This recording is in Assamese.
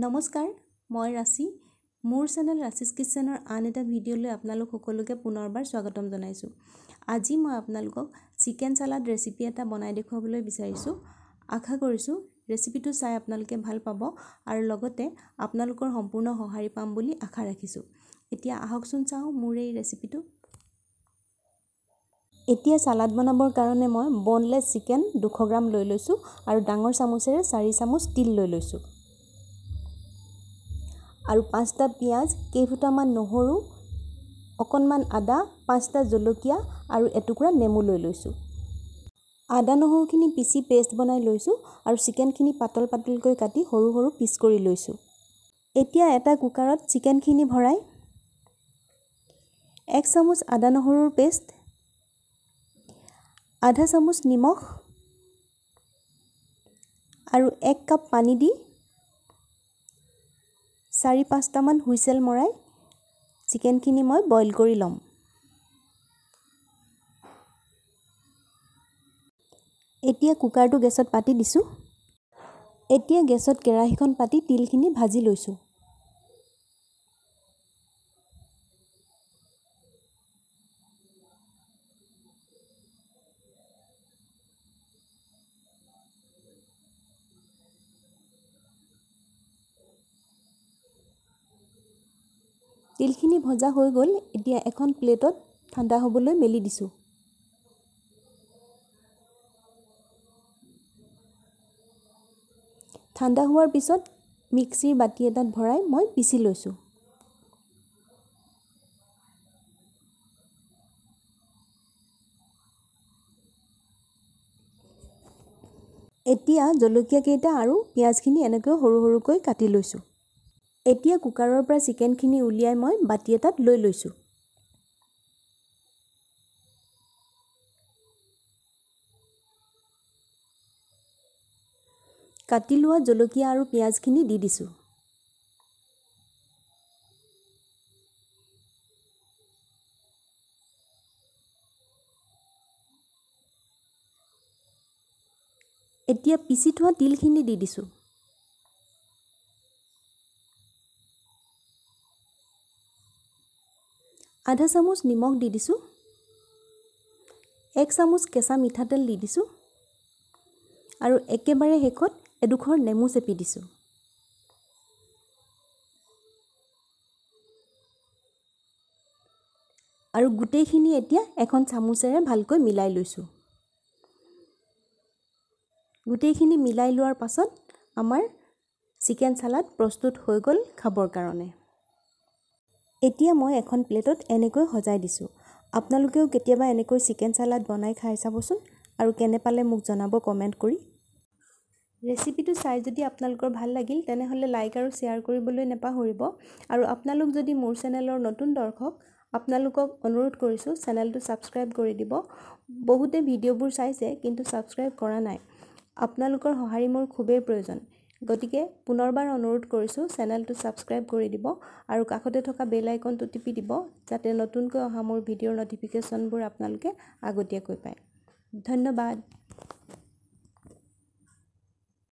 নমস্কাৰ মই ৰাঁচি মোৰ চেনেল ৰাচিছ কিচেনৰ আন এটা ভিডিঅ'লৈ আপোনালোক সকলোকে পুনৰবাৰ স্বাগতম জনাইছোঁ আজি মই আপোনালোকক চিকেন চালাড ৰেচিপি এটা বনাই দেখুৱাবলৈ বিচাৰিছোঁ আশা কৰিছোঁ ৰেচিপিটো চাই আপোনালোকে ভাল পাব আৰু লগতে আপোনালোকৰ সম্পূৰ্ণ সঁহাৰি পাম বুলি আশা ৰাখিছোঁ এতিয়া আহকচোন চাওঁ মোৰ এই ৰেচিপিটো এতিয়া চালাড বনাবৰ কাৰণে মই বনলেছ চিকেন দুশ গ্ৰাম লৈ লৈছোঁ আৰু ডাঙৰ চামুচেৰে চাৰি চামুচ তিল লৈ লৈছোঁ আৰু পাঁচটা পিঁয়াজ কেইফুটামান নহৰু অকণমান আদা পাঁচটা জলকীয়া আৰু এটুকুৰা নেমু লৈ লৈছোঁ আদা নহৰুখিনি পিচি পেষ্ট বনাই লৈছোঁ আৰু চিকেনখিনি পাতল পাতলকৈ কাটি সৰু সৰু পিচ কৰি লৈছোঁ এতিয়া এটা কুকাৰত চিকেনখিনি ভৰাই এক চামুচ আদা নহৰুৰ পেষ্ট আধা চামুচ নিমখ আৰু এক কাপ পানী দি চাৰি পাঁচটামান হুইচেল মৰাই চিকেনখিনি মই বইল কৰি ল'ম এতিয়া কুকাৰটো গেছত পাতি দিছোঁ এতিয়া গেছত কেৰাহীখন পাতি তিলখিনি ভাজি লৈছোঁ তিলখিনি ভজা হৈ গ'ল এতিয়া এখন প্লেটত ঠাণ্ডা হ'বলৈ মেলি দিছোঁ ঠাণ্ডা হোৱাৰ পিছত মিক্সিৰ বাতি এটাত ভৰাই মই পিচি লৈছোঁ এতিয়া জলকীয়াকেইটা আৰু পিঁয়াজখিনি এনেকৈ সৰু সৰুকৈ কাটি লৈছোঁ এতিয়া কুকাৰৰ পৰা চিকেনখিনি উলিয়াই মই বাতি এটাত লৈ লৈছোঁ কাটি লোৱা জলকীয়া আৰু পিঁয়াজখিনি দি দিছোঁ এতিয়া পিচি থোৱা তিলখিনি দি দিছোঁ আধা চামুচ নিমখ দি দিছোঁ এক চামুচ কেঁচা মিঠাতেল দি দিছোঁ আৰু একেবাৰে শেষত এডোখৰ নেমু চেপি দিছোঁ আৰু গোটেইখিনি এতিয়া এখন চামুচেৰে ভালকৈ মিলাই লৈছোঁ গোটেইখিনি মিলাই লোৱাৰ পাছত আমাৰ চিকেন ছালাড প্ৰস্তুত হৈ গ'ল খাবৰ কাৰণে এতিয়া মই এখন প্লেটত এনেকৈ সজাই দিছোঁ আপোনালোকেও কেতিয়াবা এনেকৈ চিকেন চালাড বনাই খাই চাবচোন আৰু কেনে পালে মোক জনাব কমেণ্ট কৰি ৰেচিপিটো চাই যদি আপোনালোকৰ ভাল লাগিল তেনেহ'লে লাইক আৰু শ্বেয়াৰ কৰিবলৈ নাপাহৰিব আৰু আপোনালোক যদি মোৰ চেনেলৰ নতুন দৰ্শক আপোনালোকক অনুৰোধ কৰিছোঁ চেনেলটো ছাবস্ক্ৰাইব কৰি দিব বহুতে ভিডিঅ'বোৰ চাইছে কিন্তু ছাবস্ক্ৰাইব কৰা নাই আপোনালোকৰ সঁহাৰি মোৰ খুবেই প্ৰয়োজন গতিকে পুনৰবাৰ অনুৰোধ কৰিছোঁ চেনেলটো ছাবস্ক্ৰাইব কৰি দিব আৰু কাষতে থকা বেল আইকনটো টিপি দিব যাতে নতুনকৈ অহা মোৰ ভিডিঅ'ৰ ন'টিফিকেশ্যনবোৰ আপোনালোকে আগতীয়াকৈ পায় ধন্যবাদ